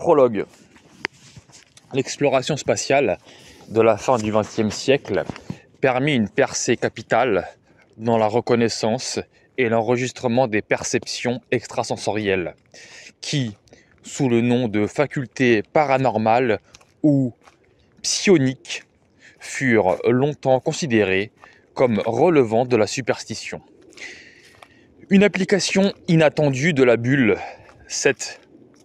prologue. L'exploration spatiale de la fin du XXe siècle permit une percée capitale dans la reconnaissance et l'enregistrement des perceptions extrasensorielles, qui, sous le nom de facultés paranormales ou psioniques, furent longtemps considérées comme relevant de la superstition. Une application inattendue de la bulle, cette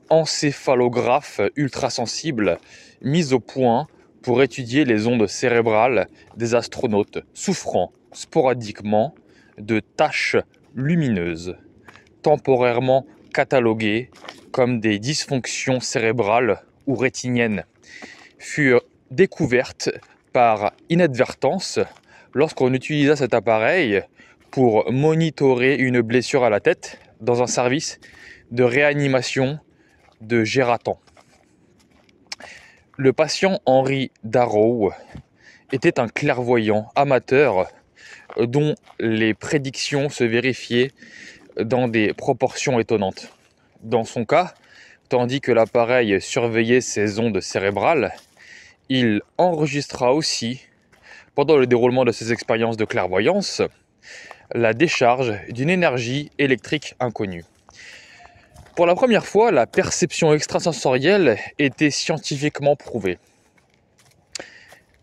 encéphalographes ultrasensible mis au point pour étudier les ondes cérébrales des astronautes souffrant sporadiquement de taches lumineuses, temporairement cataloguées comme des dysfonctions cérébrales ou rétiniennes, furent découvertes par inadvertance lorsqu'on utilisa cet appareil pour monitorer une blessure à la tête dans un service de réanimation de Le patient Henri Darrow était un clairvoyant amateur dont les prédictions se vérifiaient dans des proportions étonnantes. Dans son cas, tandis que l'appareil surveillait ses ondes cérébrales, il enregistra aussi, pendant le déroulement de ses expériences de clairvoyance, la décharge d'une énergie électrique inconnue. Pour la première fois, la perception extrasensorielle était scientifiquement prouvée.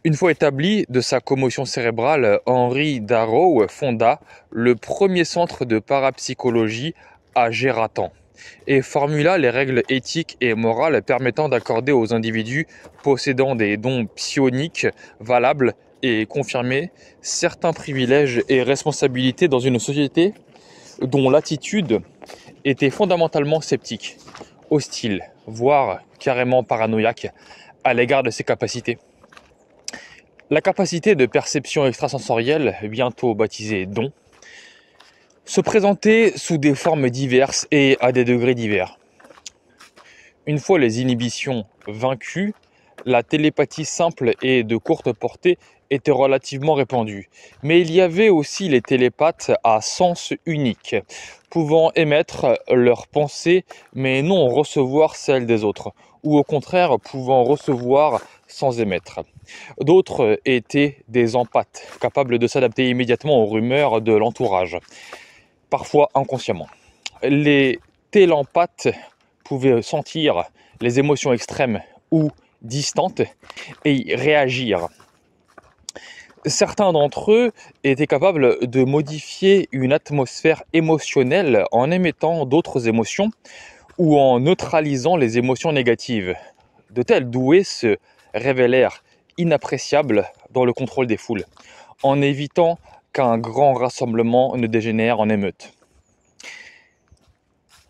Une fois établie, de sa commotion cérébrale, Henri Darrow fonda le premier centre de parapsychologie à Gératan et formula les règles éthiques et morales permettant d'accorder aux individus possédant des dons psioniques valables et confirmés certains privilèges et responsabilités dans une société dont l'attitude était fondamentalement sceptique, hostile, voire carrément paranoïaque à l'égard de ses capacités. La capacité de perception extrasensorielle, bientôt baptisée don, se présentait sous des formes diverses et à des degrés divers. Une fois les inhibitions vaincues, la télépathie simple et de courte portée était relativement répandu. Mais il y avait aussi les télépathes à sens unique, pouvant émettre leurs pensées mais non recevoir celles des autres, ou au contraire pouvant recevoir sans émettre. D'autres étaient des empathes, capables de s'adapter immédiatement aux rumeurs de l'entourage, parfois inconsciemment. Les télépathes pouvaient sentir les émotions extrêmes ou distantes et y réagir certains d'entre eux étaient capables de modifier une atmosphère émotionnelle en émettant d'autres émotions ou en neutralisant les émotions négatives. De tels doués se révélèrent inappréciables dans le contrôle des foules, en évitant qu'un grand rassemblement ne dégénère en émeute.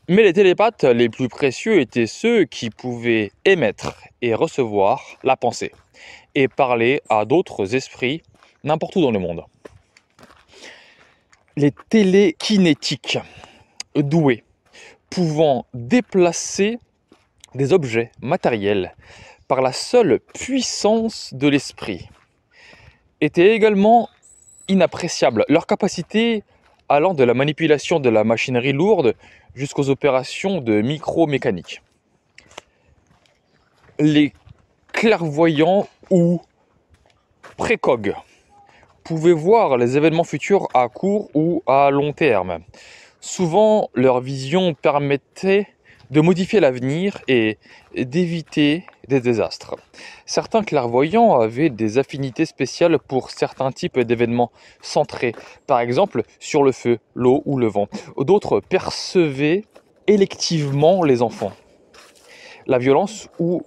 Mais les télépathes les plus précieux étaient ceux qui pouvaient émettre et recevoir la pensée et parler à d'autres esprits n'importe où dans le monde. Les télékinétiques doués pouvant déplacer des objets matériels par la seule puissance de l'esprit étaient également inappréciables. Leur capacité allant de la manipulation de la machinerie lourde jusqu'aux opérations de micro-mécanique. Les clairvoyants ou précogs pouvaient voir les événements futurs à court ou à long terme. Souvent, leur vision permettait de modifier l'avenir et d'éviter des désastres. Certains clairvoyants avaient des affinités spéciales pour certains types d'événements centrés, par exemple sur le feu, l'eau ou le vent. D'autres percevaient électivement les enfants, la violence ou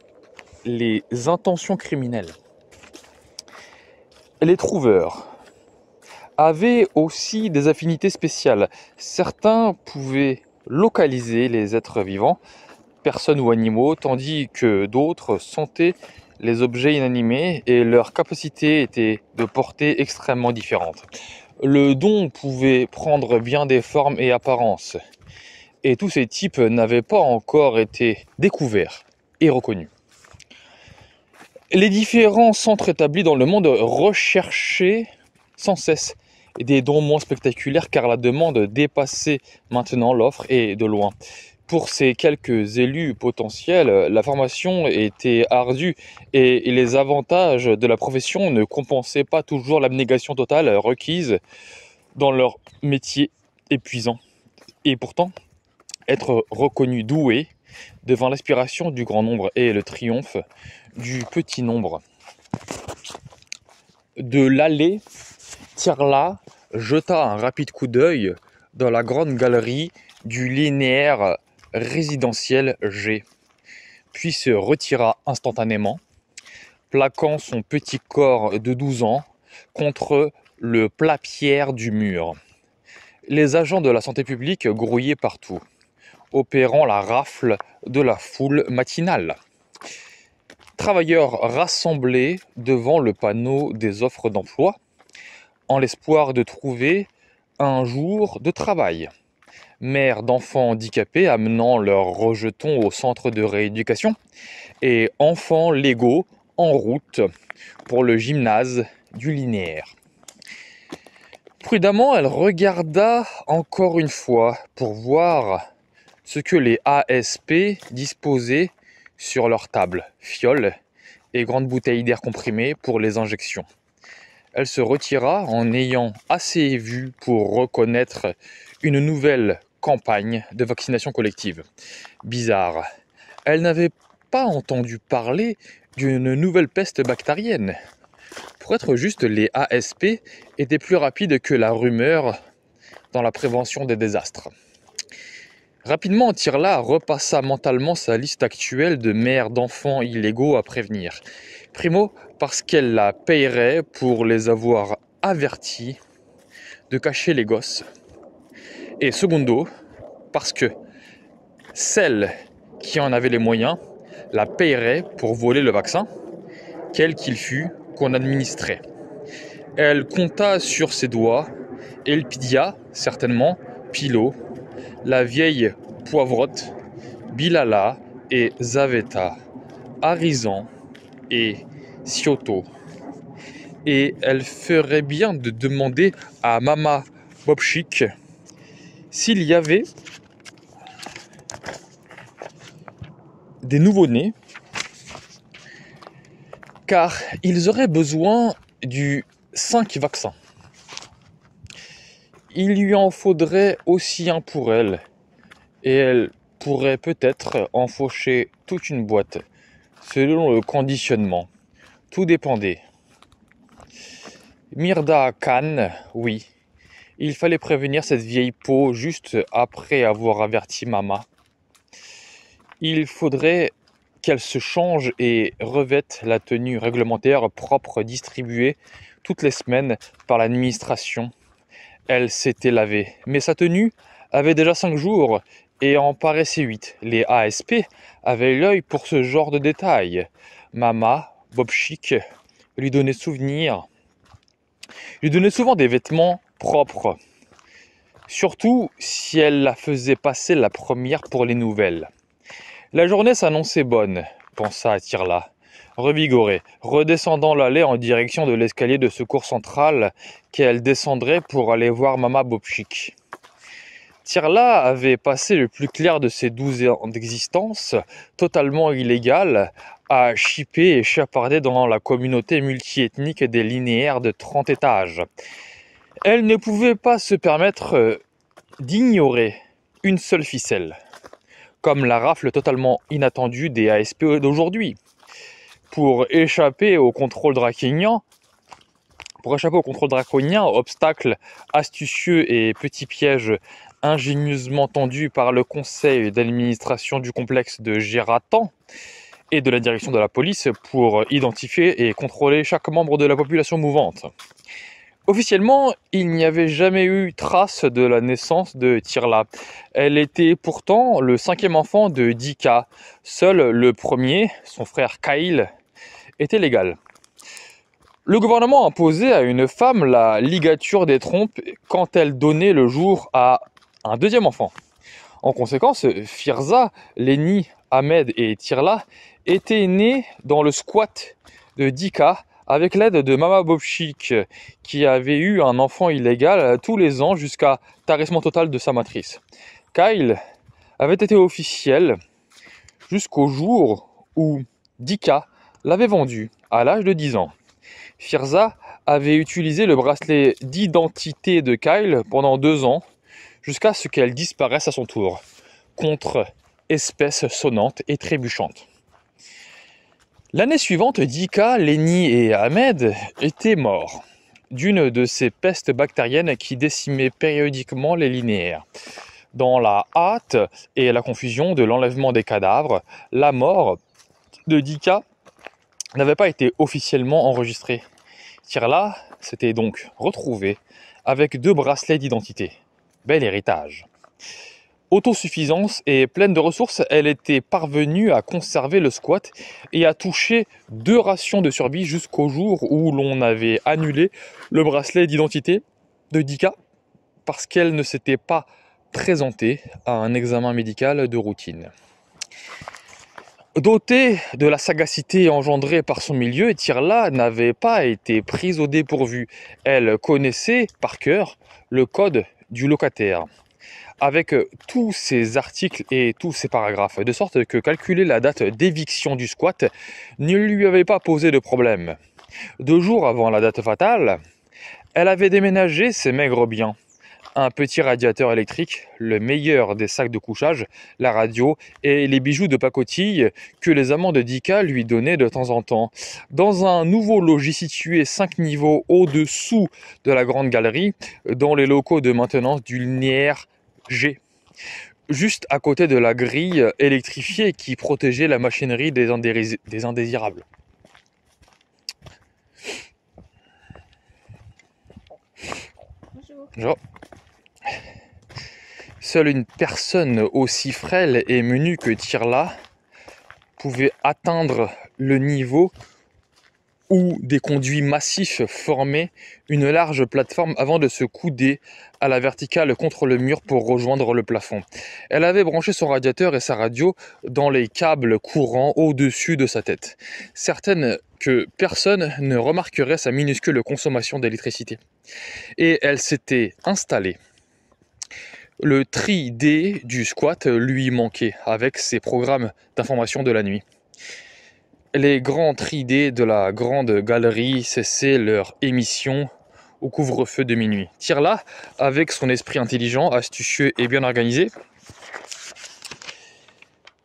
les intentions criminelles les trouveurs avaient aussi des affinités spéciales. Certains pouvaient localiser les êtres vivants, personnes ou animaux, tandis que d'autres sentaient les objets inanimés et leur capacité était de portée extrêmement différente. Le don pouvait prendre bien des formes et apparences, et tous ces types n'avaient pas encore été découverts et reconnus les différents centres établis dans le monde recherchaient sans cesse des dons moins spectaculaires car la demande dépassait maintenant l'offre et de loin. Pour ces quelques élus potentiels, la formation était ardue et les avantages de la profession ne compensaient pas toujours l'abnégation totale requise dans leur métier épuisant. Et pourtant, être reconnu doué devant l'aspiration du grand nombre et le triomphe du petit nombre. De l'allée, Tirla jeta un rapide coup d'œil dans la grande galerie du linéaire résidentiel G, puis se retira instantanément, plaquant son petit corps de 12 ans contre le plat pierre du mur. Les agents de la santé publique grouillaient partout opérant la rafle de la foule matinale. Travailleurs rassemblés devant le panneau des offres d'emploi, en l'espoir de trouver un jour de travail. Mères d'enfants handicapés amenant leurs rejetons au centre de rééducation et enfants légaux en route pour le gymnase du linéaire. Prudemment, elle regarda encore une fois pour voir ce que les ASP disposaient sur leur table, fioles et grandes bouteilles d'air comprimé pour les injections. Elle se retira en ayant assez vu pour reconnaître une nouvelle campagne de vaccination collective. Bizarre. Elle n'avait pas entendu parler d'une nouvelle peste bactérienne. Pour être juste, les ASP étaient plus rapides que la rumeur dans la prévention des désastres. Rapidement, Tirla repassa mentalement sa liste actuelle de mères d'enfants illégaux à prévenir. Primo, parce qu'elle la payerait pour les avoir avertis de cacher les gosses. Et secondo, parce que celle qui en avait les moyens la payerait pour voler le vaccin, quel qu'il fût, qu'on administrait. Elle compta sur ses doigts et Elpidia, certainement, Pilo, la vieille poivrotte, Bilala et Zaveta, Arizon et Sioto. Et elle ferait bien de demander à Mama Bobchik s'il y avait des nouveaux nés car ils auraient besoin du 5 vaccins il lui en faudrait aussi un pour elle. Et elle pourrait peut-être en faucher toute une boîte, selon le conditionnement. Tout dépendait. Myrda Khan, oui. Il fallait prévenir cette vieille peau juste après avoir averti Mama. Il faudrait qu'elle se change et revête la tenue réglementaire propre distribuée toutes les semaines par l'administration elle s'était lavée, mais sa tenue avait déjà cinq jours et en paraissait huit. Les ASP avaient l'œil pour ce genre de détails. Mama, Bob lui donnait souvenir, lui donnait souvent des vêtements propres. Surtout si elle la faisait passer la première pour les nouvelles. La journée s'annonçait bonne, pensa Tirla. Revigorée, redescendant l'allée en direction de l'escalier de secours central qu'elle descendrait pour aller voir Mama Bobchik. Tirla avait passé le plus clair de ses douze ans d'existence, totalement illégale, à chipper et chaparder dans la communauté multiethnique des linéaires de 30 étages. Elle ne pouvait pas se permettre euh, d'ignorer une seule ficelle, comme la rafle totalement inattendue des ASPE d'aujourd'hui pour échapper au contrôle draconien, pour échapper au contrôle draconien, obstacle astucieux et petit piège ingénieusement tendu par le conseil d'administration du complexe de Gératan et de la direction de la police pour identifier et contrôler chaque membre de la population mouvante. Officiellement, il n'y avait jamais eu trace de la naissance de Tirla. Elle était pourtant le cinquième enfant de Dika. Seul le premier, son frère Kail, était légal. Le gouvernement imposait à une femme la ligature des trompes quand elle donnait le jour à un deuxième enfant. En conséquence, Firza, Leni, Ahmed et Tirla étaient nés dans le squat de Dika avec l'aide de Mama Bobchik qui avait eu un enfant illégal tous les ans jusqu'à tarissement total de sa matrice. Kyle avait été officiel jusqu'au jour où Dika l'avait vendu à l'âge de 10 ans. Firza avait utilisé le bracelet d'identité de Kyle pendant deux ans jusqu'à ce qu'elle disparaisse à son tour, contre espèces sonnantes et trébuchantes. L'année suivante, Dika, Lenny et Ahmed étaient morts d'une de ces pestes bactériennes qui décimaient périodiquement les linéaires. Dans la hâte et la confusion de l'enlèvement des cadavres, la mort de Dika n'avait pas été officiellement enregistré. Tirla s'était donc retrouvée avec deux bracelets d'identité. Bel héritage. Autosuffisance et pleine de ressources, elle était parvenue à conserver le squat et à toucher deux rations de survie jusqu'au jour où l'on avait annulé le bracelet d'identité de Dika parce qu'elle ne s'était pas présentée à un examen médical de routine. Dotée de la sagacité engendrée par son milieu, Tirla n'avait pas été prise au dépourvu. Elle connaissait par cœur le code du locataire avec tous ses articles et tous ses paragraphes, de sorte que calculer la date d'éviction du squat ne lui avait pas posé de problème. Deux jours avant la date fatale, elle avait déménagé ses maigres biens un petit radiateur électrique, le meilleur des sacs de couchage, la radio et les bijoux de pacotille que les amants de Dika lui donnaient de temps en temps. Dans un nouveau logis situé 5 niveaux au-dessous de la grande galerie, dans les locaux de maintenance du Nier G juste à côté de la grille électrifiée qui protégeait la machinerie des, indésirables. Seule une personne aussi frêle et menue que Tirla pouvait atteindre le niveau où des conduits massifs formaient une large plateforme avant de se couder à la verticale contre le mur pour rejoindre le plafond. Elle avait branché son radiateur et sa radio dans les câbles courants au-dessus de sa tête, certaine que personne ne remarquerait sa minuscule consommation d'électricité. Et elle s'était installée le tri D du squat lui manquait avec ses programmes d'information de la nuit. Les grands tri D de la grande galerie cessaient leur émission au couvre-feu de minuit. Tirla, avec son esprit intelligent, astucieux et bien organisé,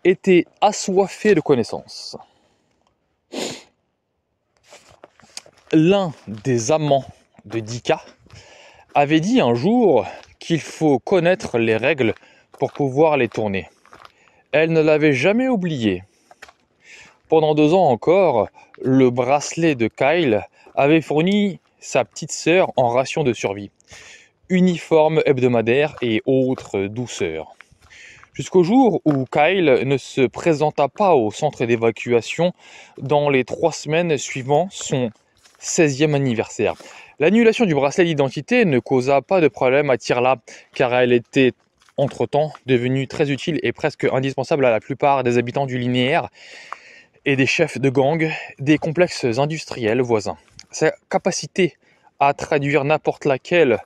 était assoiffé de connaissances. L'un des amants de Dika avait dit un jour qu'il faut connaître les règles pour pouvoir les tourner. Elle ne l'avait jamais oublié. Pendant deux ans encore, le bracelet de Kyle avait fourni sa petite sœur en ration de survie, uniforme hebdomadaire et autres douceurs. Jusqu'au jour où Kyle ne se présenta pas au centre d'évacuation dans les trois semaines suivant son 16e anniversaire. L'annulation du bracelet d'identité ne causa pas de problème à Tirla, car elle était entre-temps devenue très utile et presque indispensable à la plupart des habitants du linéaire et des chefs de gang des complexes industriels voisins. Sa capacité à traduire n'importe laquelle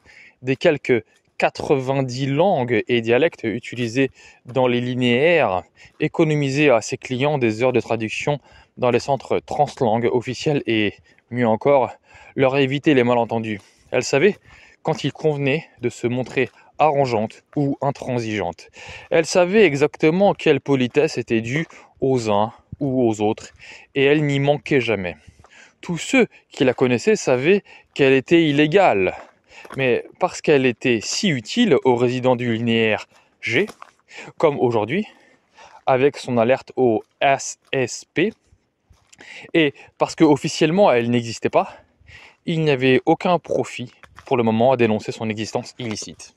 des quelques 90 langues et dialectes utilisés dans les linéaires, économisait à ses clients des heures de traduction dans les centres translangues officiels et mieux encore, leur éviter les malentendus. Elle savait quand il convenait de se montrer arrangeante ou intransigeante. Elle savait exactement quelle politesse était due aux uns ou aux autres, et elle n'y manquait jamais. Tous ceux qui la connaissaient savaient qu'elle était illégale, mais parce qu'elle était si utile aux résidents du linéaire G, comme aujourd'hui, avec son alerte au SSP, et parce qu'officiellement, elle n'existait pas, il n'y avait aucun profit pour le moment à dénoncer son existence illicite.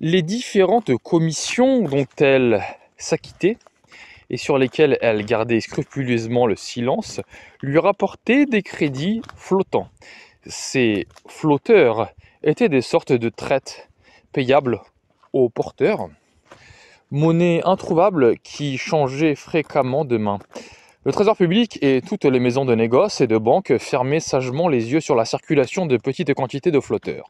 Les différentes commissions dont elle s'acquittait et sur lesquelles elle gardait scrupuleusement le silence lui rapportaient des crédits flottants. Ces flotteurs étaient des sortes de traites payables aux porteurs, monnaie introuvable qui changeait fréquemment de main. Le trésor public et toutes les maisons de négoce et de banques fermaient sagement les yeux sur la circulation de petites quantités de flotteurs.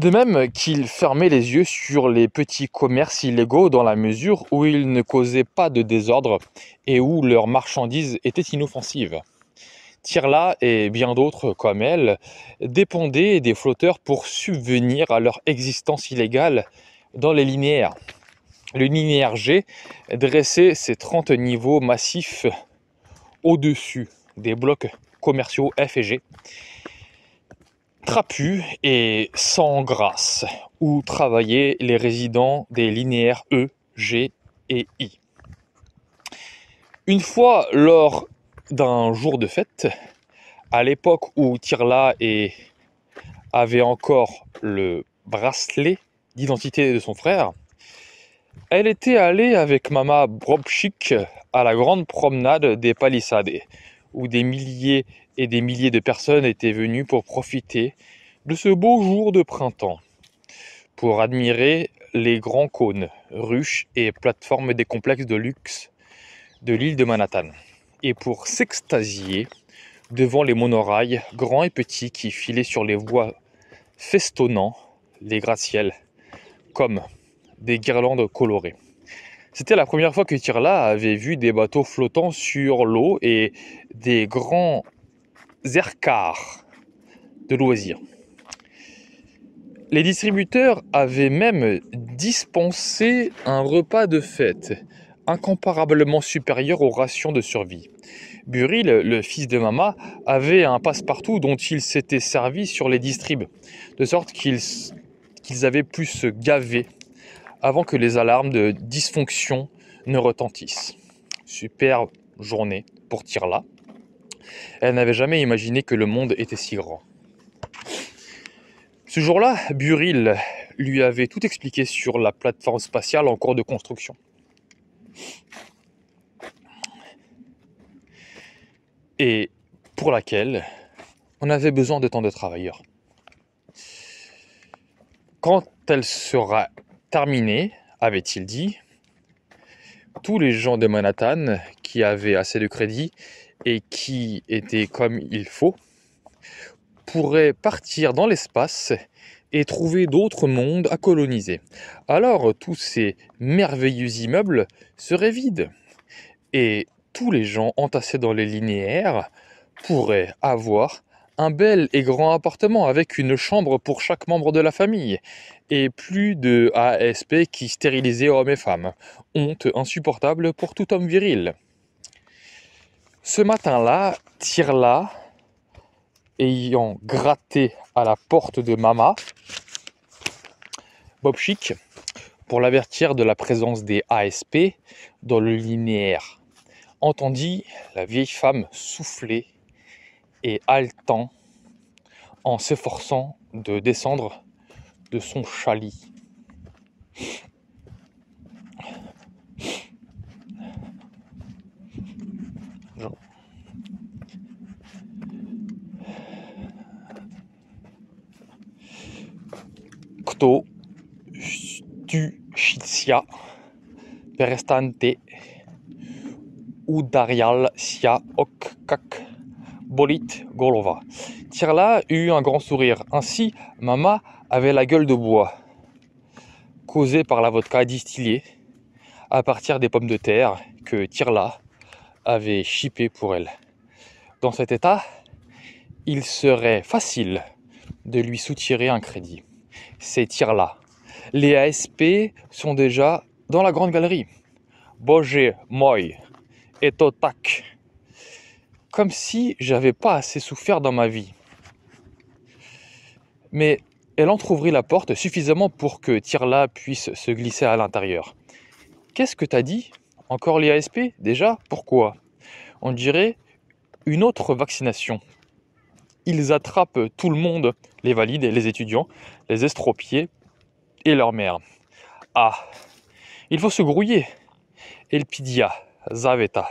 De même qu'ils fermaient les yeux sur les petits commerces illégaux dans la mesure où ils ne causaient pas de désordre et où leurs marchandises étaient inoffensives. Tirla et bien d'autres comme elle dépendaient des flotteurs pour subvenir à leur existence illégale dans les linéaires le linéaire G, dressait ses 30 niveaux massifs au-dessus des blocs commerciaux F et G, trapus et sans grâce, où travaillaient les résidents des linéaires E, G et I. Une fois lors d'un jour de fête, à l'époque où Tirla et avait encore le bracelet d'identité de son frère, elle était allée avec mama Brobchik à la grande promenade des palissades, où des milliers et des milliers de personnes étaient venues pour profiter de ce beau jour de printemps, pour admirer les grands cônes, ruches et plateformes des complexes de luxe de l'île de Manhattan, et pour s'extasier devant les monorails grands et petits qui filaient sur les voies festonnant les gratte-ciels, comme des guirlandes colorées. C'était la première fois que Tirla avait vu des bateaux flottant sur l'eau et des grands ercarts de loisirs. Les distributeurs avaient même dispensé un repas de fête incomparablement supérieur aux rations de survie. Buril, le fils de Mama, avait un passe-partout dont il s'était servi sur les distribs, de sorte qu'ils avaient pu se gaver avant que les alarmes de dysfonction ne retentissent. Super journée pour Tirla. Elle n'avait jamais imaginé que le monde était si grand. Ce jour-là, Buril lui avait tout expliqué sur la plateforme spatiale en cours de construction. Et pour laquelle on avait besoin de tant de travailleurs. Quand elle sera terminé, avait-il dit, tous les gens de Manhattan qui avaient assez de crédit et qui étaient comme il faut pourraient partir dans l'espace et trouver d'autres mondes à coloniser. Alors tous ces merveilleux immeubles seraient vides et tous les gens entassés dans les linéaires pourraient avoir un bel et grand appartement avec une chambre pour chaque membre de la famille et plus de ASP qui stérilisaient hommes et femmes. Honte insupportable pour tout homme viril. Ce matin-là, Tirla, ayant gratté à la porte de Mama, Bob Chic, pour l'avertir de la présence des ASP dans le linéaire, entendit la vieille femme souffler et haletant en s'efforçant de descendre de son chalit. Cto stuchitia perestante udarial sia okkak. Bolit Golova. Tirla eut un grand sourire. Ainsi, Mama avait la gueule de bois, causée par la vodka distillée à partir des pommes de terre que Tirla avait chippées pour elle. Dans cet état, il serait facile de lui soutirer un crédit. C'est Tirla. Les ASP sont déjà dans la grande galerie. Boje moi et tac comme si j'avais pas assez souffert dans ma vie. Mais elle entr'ouvrit la porte suffisamment pour que Tirla puisse se glisser à l'intérieur. Qu'est-ce que t'as dit Encore les ASP Déjà Pourquoi On dirait une autre vaccination. Ils attrapent tout le monde, les valides, les étudiants, les estropiés et leur mère. Ah Il faut se grouiller Elpidia, Zaveta,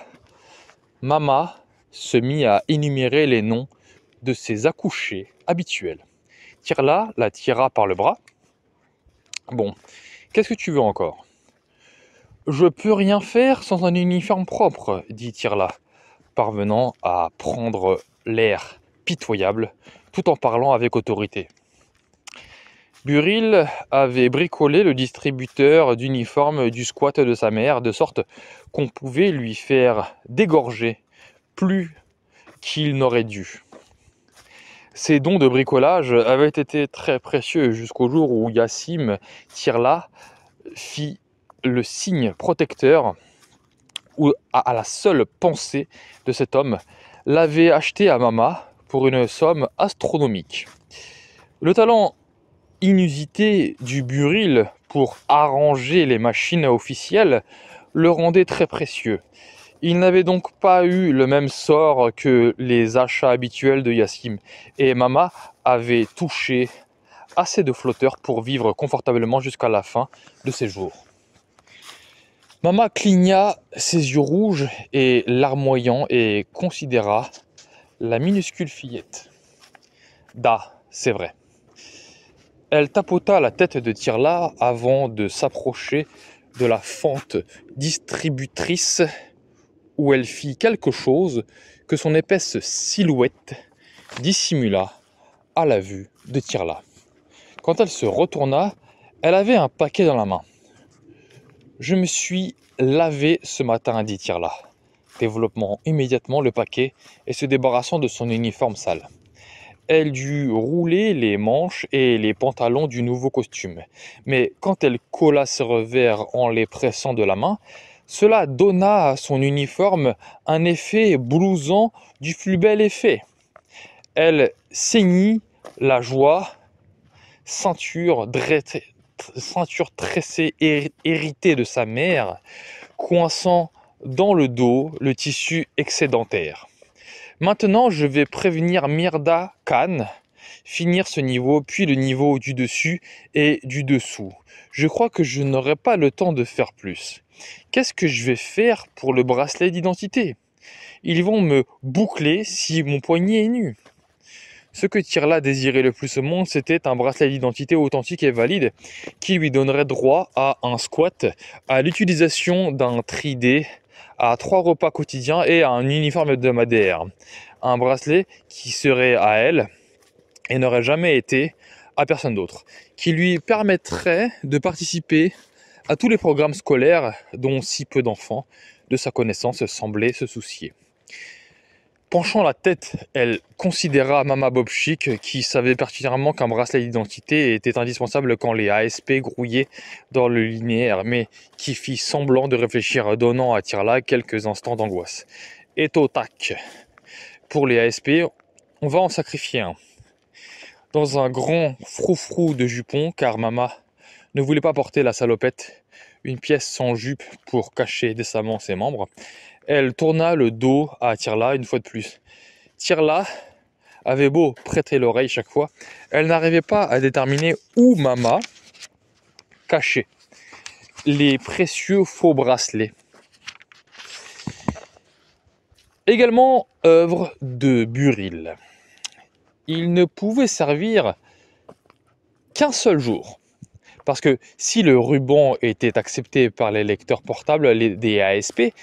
Mama, se mit à énumérer les noms de ses accouchés habituels. Tirla la tira par le bras. Bon, qu'est-ce que tu veux encore Je peux rien faire sans un uniforme propre, dit Tirla, parvenant à prendre l'air pitoyable tout en parlant avec autorité. Buril avait bricolé le distributeur d'uniformes du squat de sa mère de sorte qu'on pouvait lui faire dégorger plus qu'il n'aurait dû. Ces dons de bricolage avaient été très précieux jusqu'au jour où Yassim Tirla fit le signe protecteur ou à la seule pensée de cet homme l'avait acheté à Mama pour une somme astronomique. Le talent inusité du Buril pour arranger les machines officielles le rendait très précieux. Il n'avait donc pas eu le même sort que les achats habituels de Yassim, et Mama avait touché assez de flotteurs pour vivre confortablement jusqu'à la fin de ses jours. Mama cligna ses yeux rouges et larmoyants et considéra la minuscule fillette. Da, c'est vrai. Elle tapota la tête de Tirla avant de s'approcher de la fente distributrice où elle fit quelque chose que son épaisse silhouette dissimula à la vue de Tirla. Quand elle se retourna, elle avait un paquet dans la main. Je me suis lavé ce matin, dit Tirla, développant immédiatement le paquet et se débarrassant de son uniforme sale. Elle dut rouler les manches et les pantalons du nouveau costume, mais quand elle colla ses revers en les pressant de la main, cela donna à son uniforme un effet blousant du plus bel effet. Elle saignit la joie, ceinture, ceinture tressée héritée de sa mère, coinçant dans le dos le tissu excédentaire. Maintenant, je vais prévenir Myrda Khan, finir ce niveau, puis le niveau du dessus et du dessous je crois que je n'aurai pas le temps de faire plus. Qu'est-ce que je vais faire pour le bracelet d'identité Ils vont me boucler si mon poignet est nu. Ce que Tirla désirait le plus au monde, c'était un bracelet d'identité authentique et valide qui lui donnerait droit à un squat, à l'utilisation d'un 3D, à trois repas quotidiens et à un uniforme hebdomadaire. Un bracelet qui serait à elle et n'aurait jamais été à personne d'autre, qui lui permettrait de participer à tous les programmes scolaires dont si peu d'enfants de sa connaissance semblaient se soucier. Penchant la tête, elle considéra Mama Bobchik, qui savait particulièrement qu'un bracelet d'identité était indispensable quand les ASP grouillaient dans le linéaire, mais qui fit semblant de réfléchir, donnant à Tirla quelques instants d'angoisse. Et au tac Pour les ASP, on va en sacrifier un dans un grand froufrou de jupon, car Mama ne voulait pas porter la salopette, une pièce sans jupe pour cacher décemment ses membres. Elle tourna le dos à Tirla une fois de plus. Tirla avait beau prêter l'oreille chaque fois, elle n'arrivait pas à déterminer où Mama cachait les précieux faux bracelets. Également œuvre de Buril il ne pouvait servir qu'un seul jour. Parce que si le ruban était accepté par les lecteurs portables les, des ASP,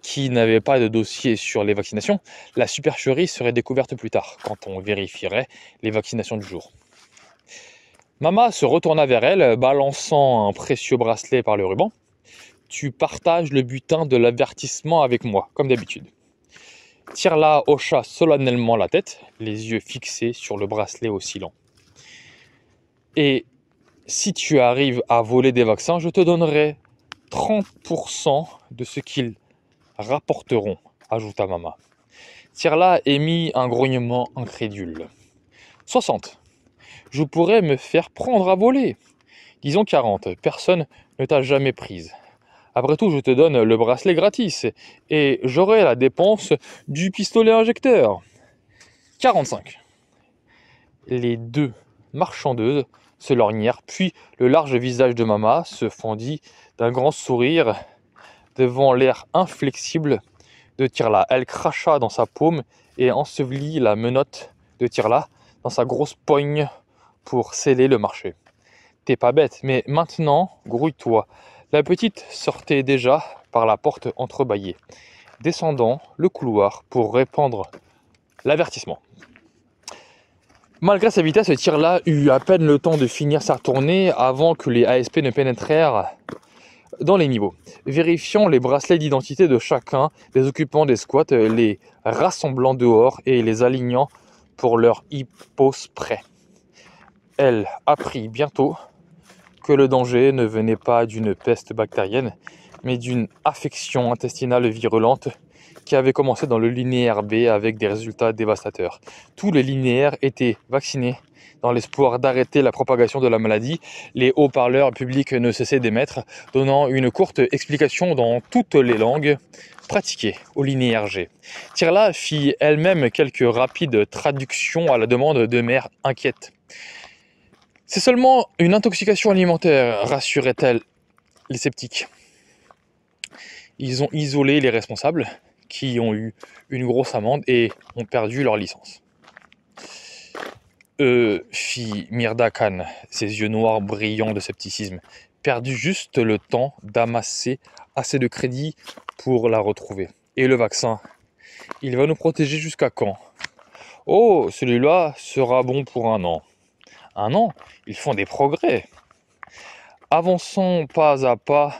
qui n'avaient pas de dossier sur les vaccinations, la supercherie serait découverte plus tard, quand on vérifierait les vaccinations du jour. Mama se retourna vers elle, balançant un précieux bracelet par le ruban. Tu partages le butin de l'avertissement avec moi, comme d'habitude. Tirla hocha solennellement la tête, les yeux fixés sur le bracelet oscillant. Et si tu arrives à voler des vaccins, je te donnerai 30% de ce qu'ils rapporteront, ajouta Mama. Tirla émit un grognement incrédule. 60. Je pourrais me faire prendre à voler. Disons 40. Personne ne t'a jamais prise. Après tout, je te donne le bracelet gratis et j'aurai la dépense du pistolet injecteur. 45. Les deux marchandeuses se lorgnèrent, puis le large visage de Mama se fendit d'un grand sourire devant l'air inflexible de Tirla. Elle cracha dans sa paume et ensevelit la menotte de Tirla dans sa grosse poigne pour sceller le marché. T'es pas bête, mais maintenant, grouille-toi. La petite sortait déjà par la porte entrebâillée, descendant le couloir pour répandre l'avertissement. Malgré sa vitesse, ce tir-là eut à peine le temps de finir sa tournée avant que les ASP ne pénétrèrent dans les niveaux. Vérifiant les bracelets d'identité de chacun des occupants des squats, les rassemblant dehors et les alignant pour leur hypose prêt. Elle apprit bientôt que le danger ne venait pas d'une peste bactérienne, mais d'une affection intestinale virulente qui avait commencé dans le linéaire B avec des résultats dévastateurs. Tous les linéaires étaient vaccinés dans l'espoir d'arrêter la propagation de la maladie. Les haut-parleurs publics ne cessaient d'émettre, donnant une courte explication dans toutes les langues pratiquées au linéaire G. Tirla fit elle-même quelques rapides traductions à la demande de mères inquiètes. C'est seulement une intoxication alimentaire, rassurait-elle les sceptiques. Ils ont isolé les responsables qui ont eu une grosse amende et ont perdu leur licence. Euh, fit Mirda Khan, ses yeux noirs brillants de scepticisme, perdu juste le temps d'amasser assez de crédit pour la retrouver. Et le vaccin, il va nous protéger jusqu'à quand Oh, celui-là sera bon pour un an un an, ils font des progrès. Avançons pas à pas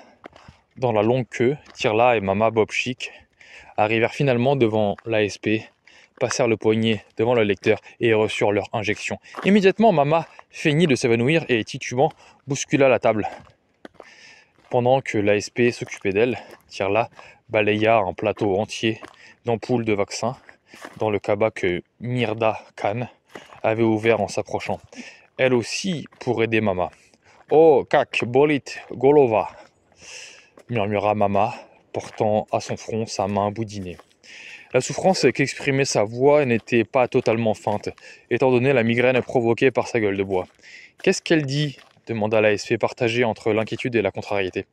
dans la longue queue, Tirla et Mama Bob Chic arrivèrent finalement devant l'ASP, passèrent le poignet devant le lecteur et reçurent leur injection. Immédiatement, Mama feignit de s'évanouir et titubant bouscula la table. Pendant que l'ASP s'occupait d'elle, Tirla balaya un plateau entier d'ampoules de vaccins dans le cabas que Mirda Khan avait ouvert en s'approchant elle aussi, pour aider Mama. Oh, kak, bolit, golova, murmura Mama, portant à son front sa main boudinée. La souffrance qu'exprimait sa voix n'était pas totalement feinte, étant donné la migraine provoquée par sa gueule de bois. Qu'est-ce qu'elle dit demanda la SP, partagée entre l'inquiétude et la contrariété.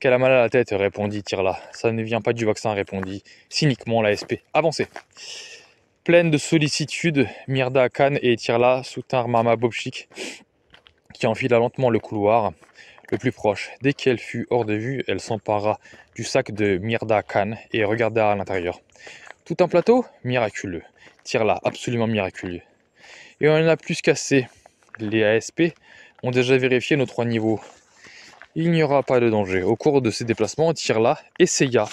Qu'elle a mal à la tête, répondit Tirla. Ça ne vient pas du vaccin, répondit cyniquement la SP. Avancez pleine de sollicitude, Mirda Khan et Tirla soutinrent Mama Bobchik, qui enfila lentement le couloir le plus proche. Dès qu'elle fut hors de vue, elle s'empara du sac de Mirda Khan et regarda à l'intérieur. Tout un plateau Miraculeux. Tirla, absolument miraculeux. Et on en a plus qu'assez. Les ASP ont déjà vérifié nos trois niveaux. Il n'y aura pas de danger. Au cours de ces déplacements, Tirla essaya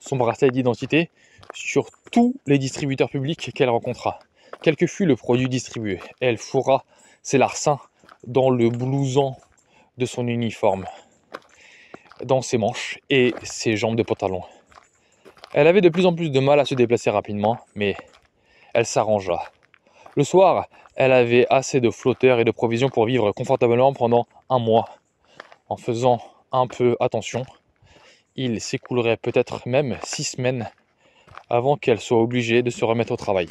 son bracelet d'identité sur tous les distributeurs publics qu'elle rencontra, Quel que fût le produit distribué, elle fourra ses larcins dans le blouson de son uniforme, dans ses manches et ses jambes de pantalon. Elle avait de plus en plus de mal à se déplacer rapidement, mais elle s'arrangea. Le soir, elle avait assez de flotteurs et de provisions pour vivre confortablement pendant un mois. En faisant un peu attention, il s'écoulerait peut-être même six semaines avant qu'elle soit obligée de se remettre au travail.